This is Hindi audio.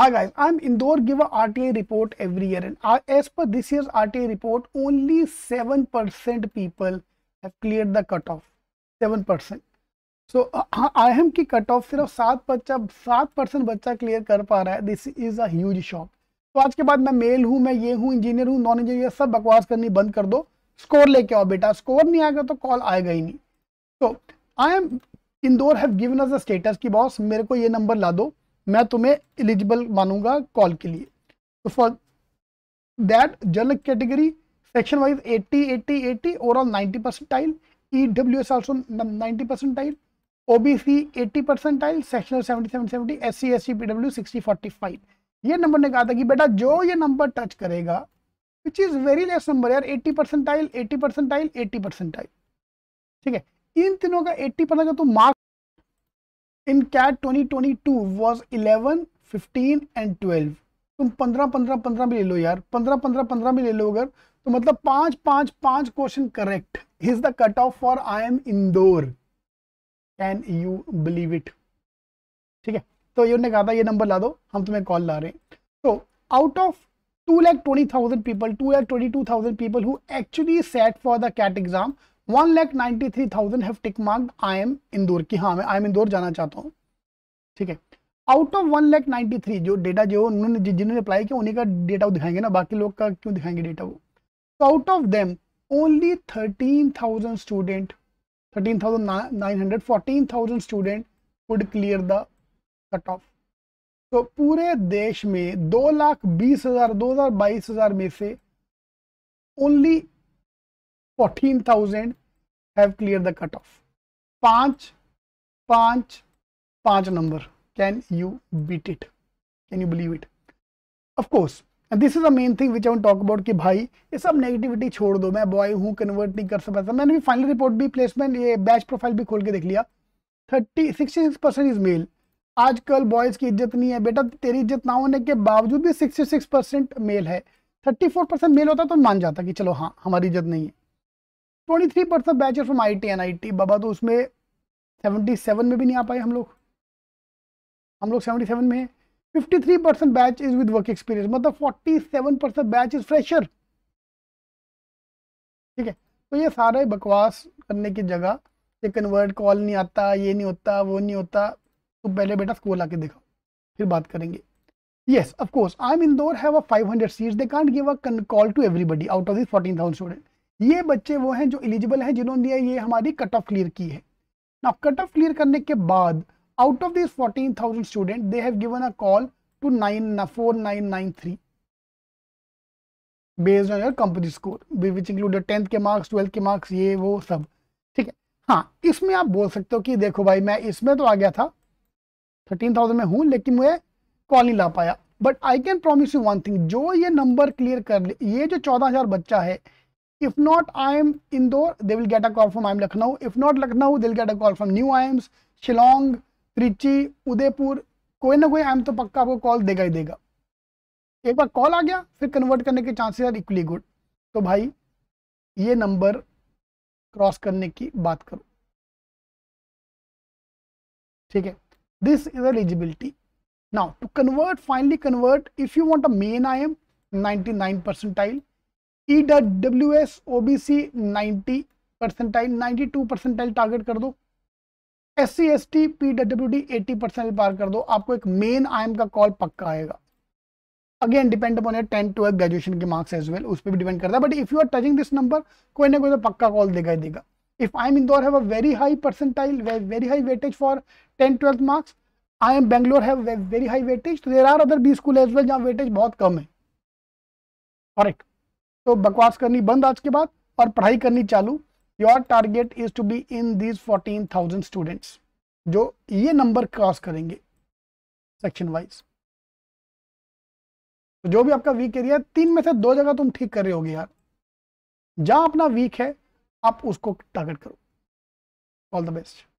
Hi guys, I'm Indore give a RTA report every year and as per this year's RTA report, only 7% people have cleared the cutoff. 7%. So I am की कट ऑफ सिर्फ सात बच्चा सात परसेंट बच्चा क्लियर कर पा रहा है this is a huge shock तो आज के बाद मैं मेल हूँ मैं ये हूँ इंजीनियर हूँ नॉन इंजीनियर सब बकवास करनी बंद कर दो स्कोर लेके आओ बेटा स्कोर नहीं आएगा तो कॉल आएगा ही नहीं तो I M Indore have given us the status कि बॉस मेरे को ये नंबर ला दो मैं तुम्हें एलिजिबल मानूंगा कॉल के लिए तो for that general category section wise 80 80 80 overall 90 percentile E W S also ninety percentile O B C eighty percentile section seventy seven seventy S C S C P W sixty forty five ये नंबर ने कहा था कि बेटा जो ये नंबर टच करेगा which is very less number यार eighty percentile eighty percentile eighty percentile ठीक है इन तीनों का एट्टी परसेंट का तो marks in CAT 2022 was 11, 15 and 12 तुम 15 15 15 भी ले लो यार 15 15 15 भी ले लो अगर तो मतलब पांच पांच पांच question correct is the cut off for I M Indore can you believe it ठीक है तो ये कहा था ये नंबर ला दो हम तुम्हें कॉल ला रहे हैं तो out of two lakh twenty thousand people two lakh twenty two thousand people who actually sat for the CAT exam one lakh ninety three thousand have tick marked I M Indore की हाँ मैं आई एम इंदौर जाना चाहता हूँ ठीक है out of one lakh ninety three जो डेटा जो उन्होंने जिन्होंने अप्लाई किया उन्हीं का डेटा वो दिखाएंगे ना बाकी लोग का क्यों दिखाएंगे डेटा वो तो out of them only thirteen thousand student thirteen thousand nine hundred fourteen thousand student would clear the cut off तो पूरे देश में दो लाख बीस हज़ार दो हज़ार बाईस हज़ार में से only fourteen thousand have clear the cut off पांच पांच पांच number can you beat it can you believe it And this this is main thing which I want to कि भाई ये सब नेगेटिविटी छोड़ दो मैं बॉय हूँ कन्वर्ट नहीं कर सकता था मैंने भी फाइनल रिपोर्ट भी प्लेसमेंट ये बैच प्रोफाइल भी खोल के देख लिया thirty sixty six percent is male आजकल बॉयज़ की इज्जत नहीं है बेटा तेरी इज्जत ना होने के बावजूद भी सिक्सटी सिक्स परसेंट मेल है थर्टी फोर परसेंट मेल होता तो मान जाता कि चलो हाँ हमारी इज्जत नहीं है twenty three percent batch are from I T N I T बाबा तो उसमें सेवेंटी सेवन में भी नहीं आ पाए हम लोग हम लोग सेवेंटी सेवन में fifty three percent batch is with work experience मतलब forty seven percent batch is fresher ठीक है तो ये सारे बकवास करने की जगह ये कन्वर्ट कॉल नहीं आता ये नहीं होता वो नहीं होता तो पहले बेटा स्कूल आके दिखाओ फिर बात करेंगे yes of course i'm in door five hundred seat they can't give a call to everybody out of this fourteen thousand student ये बच्चे वो हैं जो एलिजिबल हैं जिन्होंने ये हमारी कट ऑफ क्लियर की है ना कट ऑफ क्लियर करने के बाद out of these 14000 students they have given four nine nine three based on your company score which included tenth के मार्क्स ट्वेल्थ के मार्क्स ये वो सब ठीक है हाँ इसमें आप बोल सकते हो कि देखो भाई मैं इसमें तो आ गया था 13000 में हूँ लेकिन मुझे कॉल नहीं ला पाया but I can promise you one thing जो ये नंबर क्लियर कर ले ये जो 14000 बच्चा है If not IIM Indore, they will get a call from IIM Lucknow. If not Lucknow, they'll get a call from new IIMs, Shillong, Trichy, Udaipur. कोई ना कोई आईएम तो पक्का आपको कॉल देगा ही देगा एक बार कॉल आ गया फिर कन्वर्ट करने के चांसेस आर इक्वली गुड तो भाई ये नंबर क्रॉस करने की बात करो ठीक है this is eligibility now to convert finally convert if you want a main im 99 percentile E W S O B C ninety percentile ninety two percentile target कर दो S C S T P W D eighty percent पार कर दो आपको एक मेन आई का कॉल पक्का आएगा again depend upon your twelfth graduation के मार्क्स एज वेल उस पर भी डिपेंड करता है but if you are touching this number कोई ना कोई तो पक्का कॉल देगा ही देगा if I M Indore have a very high percentile very high weightage for tenth twelfth marks I M Bangalore have very high weightage तो there are other B school as well जहाँ वेटेज बहुत कम है करेक्ट तो बकवास करनी बंद आज के बाद और पढ़ाई करनी चालू your target is to be in these fourteen thousand students जो ये नंबर क्रॉस करेंगे सेक्शन वाइज तो जो भी आपका वीक एरिया तीन में से दो जगह तुम ठीक कर रहे होगे यार जहां अपना वीक है आप उसको टारगेट करो ऑल द बेस्ट